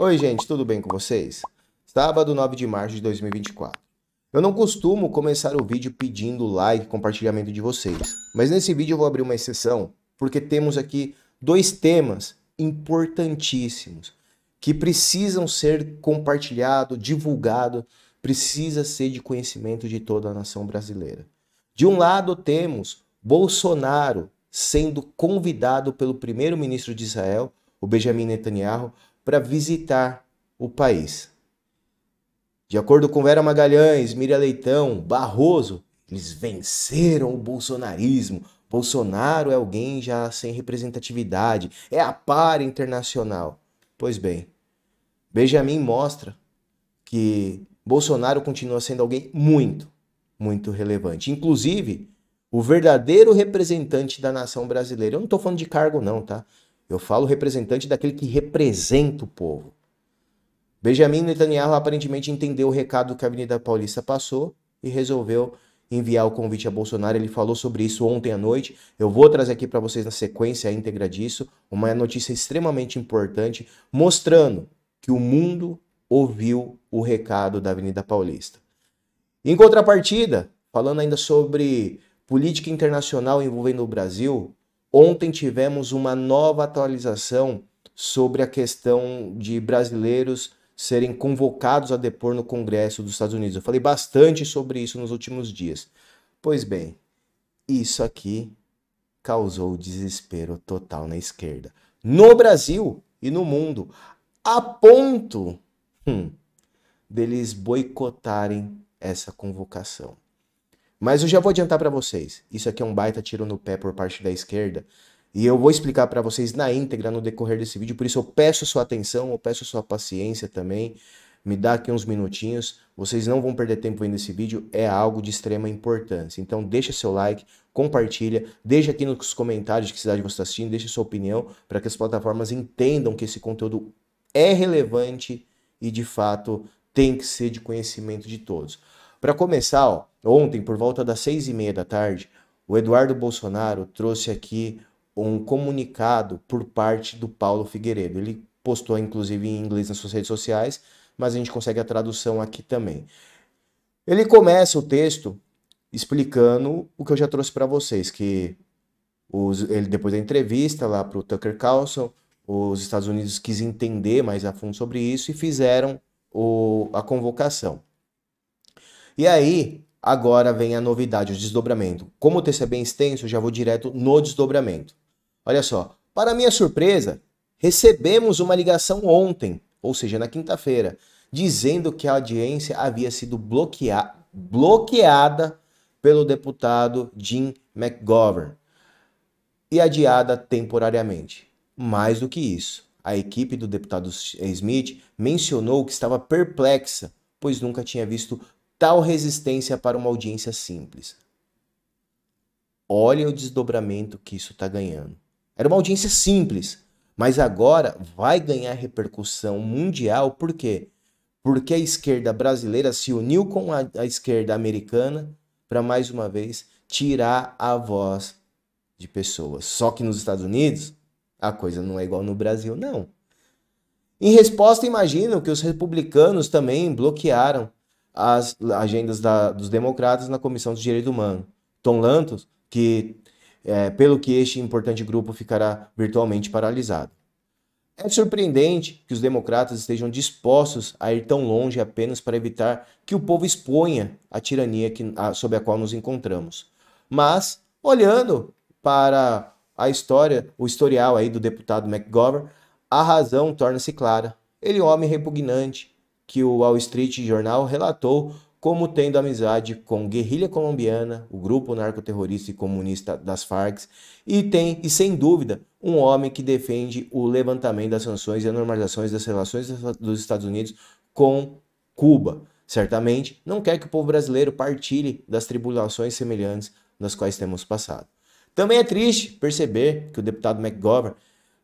Oi, gente, tudo bem com vocês? Sábado, 9 de março de 2024. Eu não costumo começar o vídeo pedindo like e compartilhamento de vocês, mas nesse vídeo eu vou abrir uma exceção porque temos aqui dois temas importantíssimos que precisam ser compartilhado, divulgado, precisa ser de conhecimento de toda a nação brasileira. De um lado temos Bolsonaro sendo convidado pelo primeiro-ministro de Israel, o Benjamin Netanyahu, para visitar o país. De acordo com Vera Magalhães, Mira Leitão, Barroso, eles venceram o bolsonarismo. Bolsonaro é alguém já sem representatividade, é a par internacional. Pois bem, Benjamin mostra que Bolsonaro continua sendo alguém muito, muito relevante. Inclusive, o verdadeiro representante da nação brasileira. Eu não estou falando de cargo, não, tá? Eu falo representante daquele que representa o povo. Benjamin Netanyahu aparentemente entendeu o recado que a Avenida Paulista passou e resolveu enviar o convite a Bolsonaro. Ele falou sobre isso ontem à noite. Eu vou trazer aqui para vocês na sequência a íntegra disso, uma notícia extremamente importante mostrando que o mundo ouviu o recado da Avenida Paulista. Em contrapartida, falando ainda sobre política internacional envolvendo o Brasil, Ontem tivemos uma nova atualização sobre a questão de brasileiros serem convocados a depor no Congresso dos Estados Unidos. Eu falei bastante sobre isso nos últimos dias. Pois bem, isso aqui causou desespero total na esquerda, no Brasil e no mundo, a ponto hum, deles boicotarem essa convocação. Mas eu já vou adiantar para vocês. Isso aqui é um baita tiro no pé por parte da esquerda. E eu vou explicar para vocês na íntegra no decorrer desse vídeo, por isso eu peço sua atenção, eu peço sua paciência também. Me dá aqui uns minutinhos, vocês não vão perder tempo vendo esse vídeo, é algo de extrema importância. Então deixa seu like, compartilha, deixa aqui nos comentários de que cidade você está assistindo, deixa sua opinião para que as plataformas entendam que esse conteúdo é relevante e de fato tem que ser de conhecimento de todos. Para começar, ó, ontem, por volta das seis e meia da tarde, o Eduardo Bolsonaro trouxe aqui um comunicado por parte do Paulo Figueiredo. Ele postou, inclusive, em inglês nas suas redes sociais, mas a gente consegue a tradução aqui também. Ele começa o texto explicando o que eu já trouxe para vocês, que os, ele depois da entrevista lá para o Tucker Carlson, os Estados Unidos quis entender mais a fundo sobre isso e fizeram o, a convocação. E aí, agora vem a novidade, o desdobramento. Como o texto é bem extenso, já vou direto no desdobramento. Olha só, para minha surpresa, recebemos uma ligação ontem, ou seja, na quinta-feira, dizendo que a audiência havia sido bloquea bloqueada pelo deputado Jim McGovern e adiada temporariamente. Mais do que isso, a equipe do deputado Smith mencionou que estava perplexa, pois nunca tinha visto tal resistência para uma audiência simples. Olha o desdobramento que isso está ganhando. Era uma audiência simples, mas agora vai ganhar repercussão mundial, por quê? Porque a esquerda brasileira se uniu com a, a esquerda americana para mais uma vez tirar a voz de pessoas. Só que nos Estados Unidos a coisa não é igual no Brasil, não. Em resposta, imagino que os republicanos também bloquearam as agendas da, dos democratas na Comissão dos Direitos Humanos. Tom Lantos, que é, pelo que este importante grupo ficará virtualmente paralisado. É surpreendente que os democratas estejam dispostos a ir tão longe apenas para evitar que o povo exponha a tirania que, a, sob a qual nos encontramos. Mas, olhando para a história, o historial aí do deputado McGovern, a razão torna-se clara. Ele é um homem repugnante, que o Wall Street Journal relatou como tendo amizade com guerrilha colombiana, o grupo narcoterrorista e comunista das Farc, e tem, e sem dúvida, um homem que defende o levantamento das sanções e a normalização das relações dos Estados Unidos com Cuba. Certamente não quer que o povo brasileiro partilhe das tribulações semelhantes nas quais temos passado. Também é triste perceber que o deputado McGovern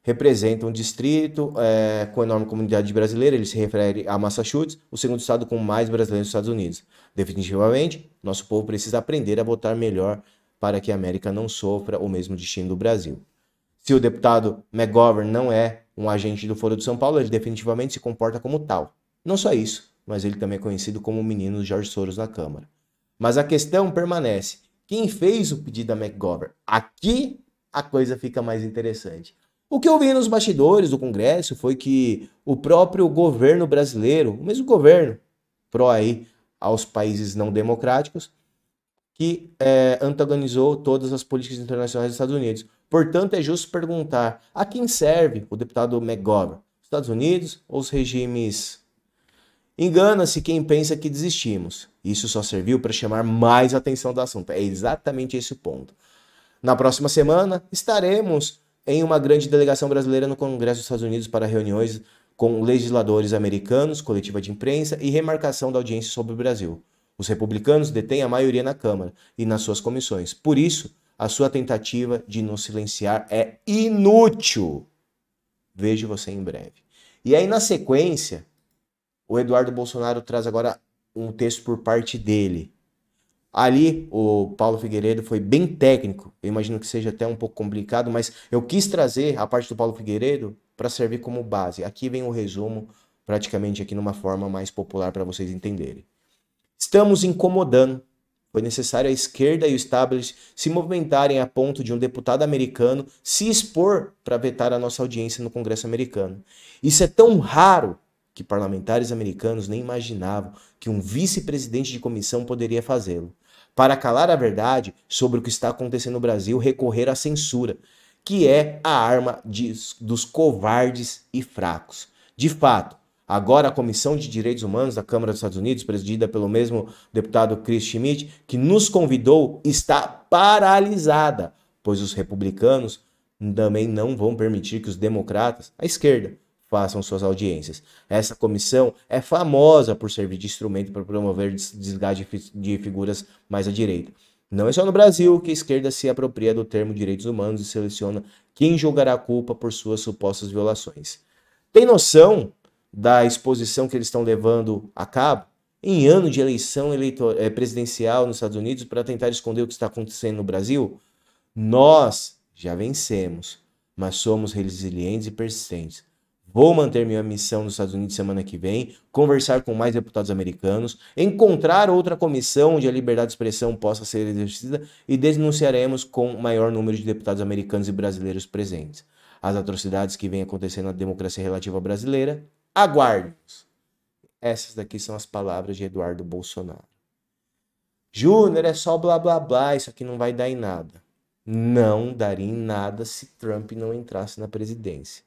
representa um distrito é, com enorme comunidade brasileira, ele se refere a Massachusetts, o segundo estado com mais brasileiros nos Estados Unidos. Definitivamente, nosso povo precisa aprender a votar melhor para que a América não sofra o mesmo destino do Brasil. Se o deputado McGovern não é um agente do Foro de São Paulo, ele definitivamente se comporta como tal. Não só isso, mas ele também é conhecido como o menino Jorge Soros na Câmara. Mas a questão permanece: quem fez o pedido a McGovern? Aqui a coisa fica mais interessante. O que eu vi nos bastidores do Congresso foi que o próprio governo brasileiro, o mesmo governo pró aí aos países não democráticos, que é, antagonizou todas as políticas internacionais dos Estados Unidos. Portanto, é justo perguntar a quem serve o deputado McGovern? Estados Unidos ou os regimes? Engana-se quem pensa que desistimos. Isso só serviu para chamar mais atenção do assunto. É exatamente esse o ponto. Na próxima semana estaremos em uma grande delegação brasileira no Congresso dos Estados Unidos para reuniões com legisladores americanos, coletiva de imprensa e remarcação da audiência sobre o Brasil. Os republicanos detêm a maioria na Câmara e nas suas comissões. Por isso, a sua tentativa de nos silenciar é inútil. Vejo você em breve. E aí, na sequência, o Eduardo Bolsonaro traz agora um texto por parte dele Ali o Paulo Figueiredo foi bem técnico. Eu imagino que seja até um pouco complicado, mas eu quis trazer a parte do Paulo Figueiredo para servir como base. Aqui vem o um resumo, praticamente aqui numa forma mais popular para vocês entenderem. Estamos incomodando. Foi necessário a esquerda e o establishment se movimentarem a ponto de um deputado americano se expor para vetar a nossa audiência no Congresso americano. Isso é tão raro que parlamentares americanos nem imaginavam que um vice-presidente de comissão poderia fazê-lo para calar a verdade sobre o que está acontecendo no Brasil, recorrer à censura, que é a arma de, dos covardes e fracos. De fato, agora a Comissão de Direitos Humanos da Câmara dos Estados Unidos, presidida pelo mesmo deputado Chris Schmidt, que nos convidou, está paralisada, pois os republicanos também não vão permitir que os democratas, a esquerda, façam suas audiências. Essa comissão é famosa por servir de instrumento para promover desgaste de figuras mais à direita. Não é só no Brasil que a esquerda se apropria do termo direitos humanos e seleciona quem julgará a culpa por suas supostas violações. Tem noção da exposição que eles estão levando a cabo? Em ano de eleição eleitor eh, presidencial nos Estados Unidos para tentar esconder o que está acontecendo no Brasil? Nós já vencemos, mas somos resilientes e persistentes. Vou manter minha missão nos Estados Unidos semana que vem, conversar com mais deputados americanos, encontrar outra comissão onde a liberdade de expressão possa ser exercida e denunciaremos com maior número de deputados americanos e brasileiros presentes as atrocidades que vêm acontecendo na democracia relativa brasileira. Aguarde-nos. Essas daqui são as palavras de Eduardo Bolsonaro. Júnior, é só blá blá blá, isso aqui não vai dar em nada. Não daria em nada se Trump não entrasse na presidência.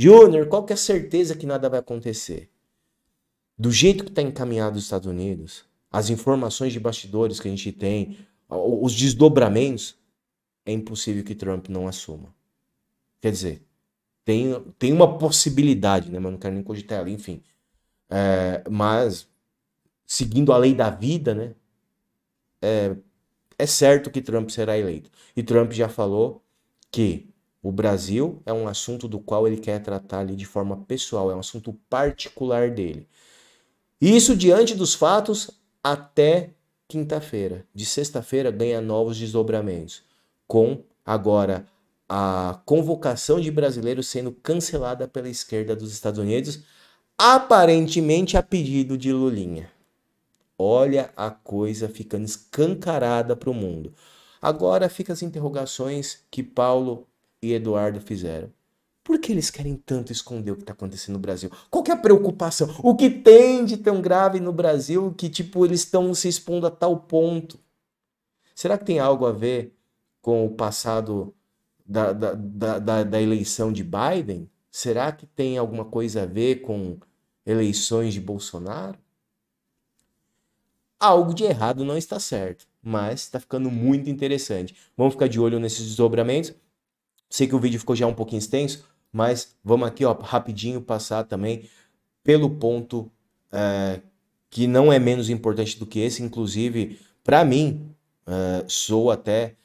Júnior, qual que é a certeza que nada vai acontecer? Do jeito que está encaminhado os Estados Unidos, as informações de bastidores que a gente tem, os desdobramentos, é impossível que Trump não assuma. Quer dizer, tem, tem uma possibilidade, né? Mas não quero nem cogitar ela, enfim. É, mas, seguindo a lei da vida, né? É, é certo que Trump será eleito. E Trump já falou que o Brasil é um assunto do qual ele quer tratar ali de forma pessoal, é um assunto particular dele. Isso diante dos fatos até quinta-feira. De sexta-feira ganha novos desdobramentos, com agora a convocação de brasileiros sendo cancelada pela esquerda dos Estados Unidos, aparentemente a pedido de Lulinha. Olha a coisa ficando escancarada para o mundo. Agora ficam as interrogações que Paulo e Eduardo fizeram. Por que eles querem tanto esconder o que está acontecendo no Brasil? Qual é a preocupação? O que tem de tão grave no Brasil que, tipo, eles estão se expondo a tal ponto? Será que tem algo a ver com o passado da, da, da, da, eleição de Biden? Será que tem alguma coisa a ver com eleições de Bolsonaro? Algo de errado não está certo, mas está ficando muito interessante. Vamos ficar de olho nesses desdobramentos. Sei que o vídeo ficou já um pouquinho extenso, mas vamos aqui ó, rapidinho passar também pelo ponto é, que não é menos importante do que esse, inclusive, para mim, é, sou até.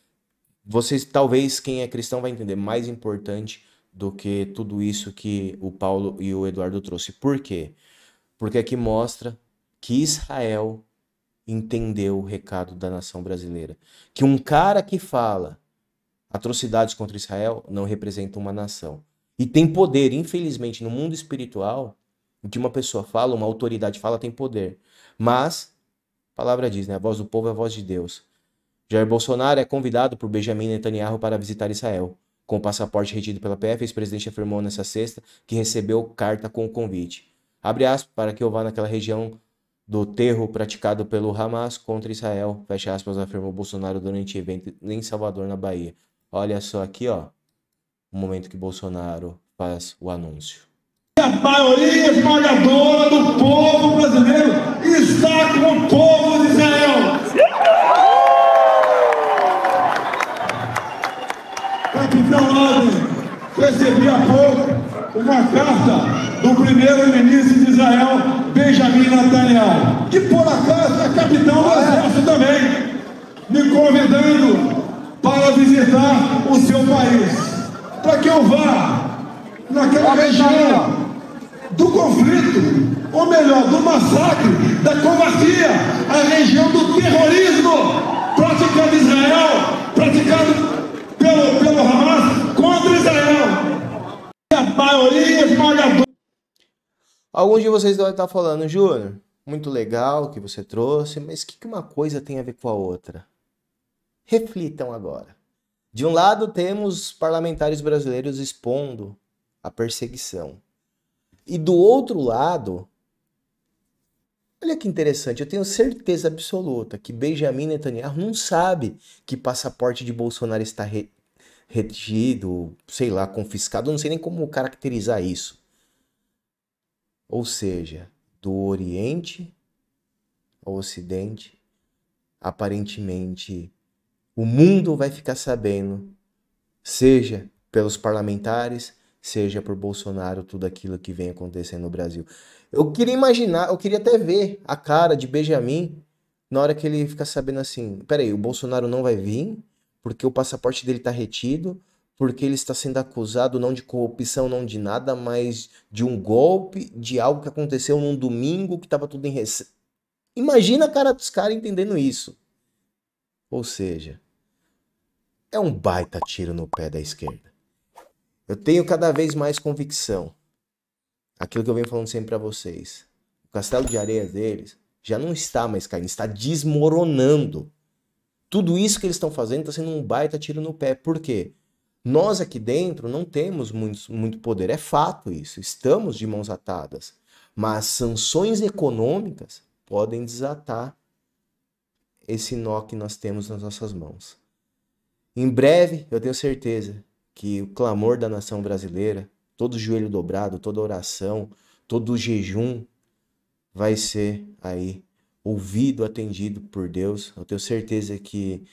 Vocês, talvez quem é cristão vai entender, mais importante do que tudo isso que o Paulo e o Eduardo trouxe. Por quê? Porque aqui mostra que Israel entendeu o recado da nação brasileira. Que um cara que fala Atrocidades contra Israel não representam uma nação. E tem poder, infelizmente, no mundo espiritual, o que uma pessoa fala, uma autoridade fala, tem poder. Mas, a palavra diz, né? A voz do povo é a voz de Deus. Jair Bolsonaro é convidado por Benjamin Netanyahu para visitar Israel. Com o passaporte retido pela PF, o ex-presidente afirmou nessa sexta que recebeu carta com o convite. Abre aspas para que eu vá naquela região do terror praticado pelo Hamas contra Israel. Fecha aspas, afirmou Bolsonaro durante evento em Salvador, na Bahia. Olha só aqui, ó, o momento que Bolsonaro faz o anúncio. A maioria esmagadora do povo brasileiro está com o povo de Israel. Capitão tá Laden, recebi há pouco uma carta do primeiro-ministro de Israel, Benjamin Netanyahu, que por acaso é capitão do exército também, me convidando para visitar o seu país. Para que eu vá naquela região do conflito, ou melhor, do massacre, da covardia, a região do terrorismo praticado Israel, praticado pelo, pelo Hamas contra Israel. a maioria é esmagadora. Alguns de vocês devem estar falando, Júnior, muito legal o que você trouxe, mas o que uma coisa tem a ver com a outra? Reflitam agora. De um lado, temos parlamentares brasileiros expondo a perseguição. E do outro lado, olha que interessante, eu tenho certeza absoluta que Benjamin Netanyahu não sabe que passaporte de Bolsonaro está re retido, sei lá, confiscado, não sei nem como caracterizar isso. Ou seja, do Oriente ao Ocidente, aparentemente o mundo vai ficar sabendo, seja pelos parlamentares, seja por Bolsonaro, tudo aquilo que vem acontecendo no Brasil. Eu queria imaginar, eu queria até ver a cara de Benjamin na hora que ele fica sabendo assim: peraí, o Bolsonaro não vai vir porque o passaporte dele está retido, porque ele está sendo acusado não de corrupção, não de nada, mas de um golpe, de algo que aconteceu num domingo que estava tudo em. Rece... Imagina a cara dos caras entendendo isso. Ou seja, é um baita tiro no pé da esquerda. Eu tenho cada vez mais convicção. Aquilo que eu venho falando sempre para vocês. O castelo de areias deles já não está mais caindo, está desmoronando. Tudo isso que eles estão fazendo está sendo um baita tiro no pé. Por quê? Nós aqui dentro não temos muito, muito poder, é fato isso. Estamos de mãos atadas. Mas sanções econômicas podem desatar esse nó que nós temos nas nossas mãos. Em breve, eu tenho certeza que o clamor da nação brasileira, todo joelho dobrado, toda oração, todo jejum, vai ser aí ouvido, atendido por Deus. Eu tenho certeza que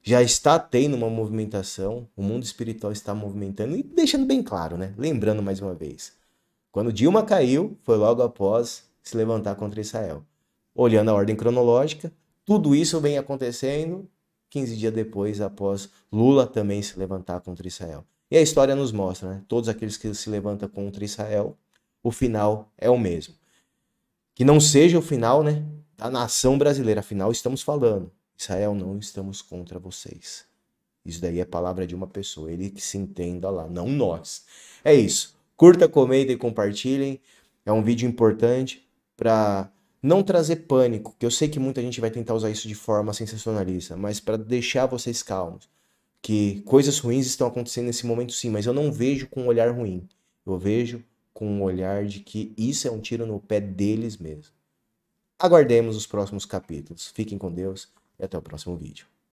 já está tendo uma movimentação, o mundo espiritual está movimentando e deixando bem claro, né? Lembrando mais uma vez. Quando Dilma caiu, foi logo após se levantar contra Israel. Olhando a ordem cronológica, tudo isso vem acontecendo 15 dias depois, após Lula também se levantar contra Israel. E a história nos mostra, né? Todos aqueles que se levantam contra Israel, o final é o mesmo. Que não seja o final, né? Da nação brasileira. Afinal, estamos falando. Israel, não estamos contra vocês. Isso daí é palavra de uma pessoa. Ele que se entenda lá, não nós. É isso. Curta, comentem, compartilhem. É um vídeo importante para não trazer pânico, que eu sei que muita gente vai tentar usar isso de forma sensacionalista, mas para deixar vocês calmos, que coisas ruins estão acontecendo nesse momento sim, mas eu não vejo com um olhar ruim. Eu vejo com um olhar de que isso é um tiro no pé deles mesmo. Aguardemos os próximos capítulos. Fiquem com Deus e até o próximo vídeo.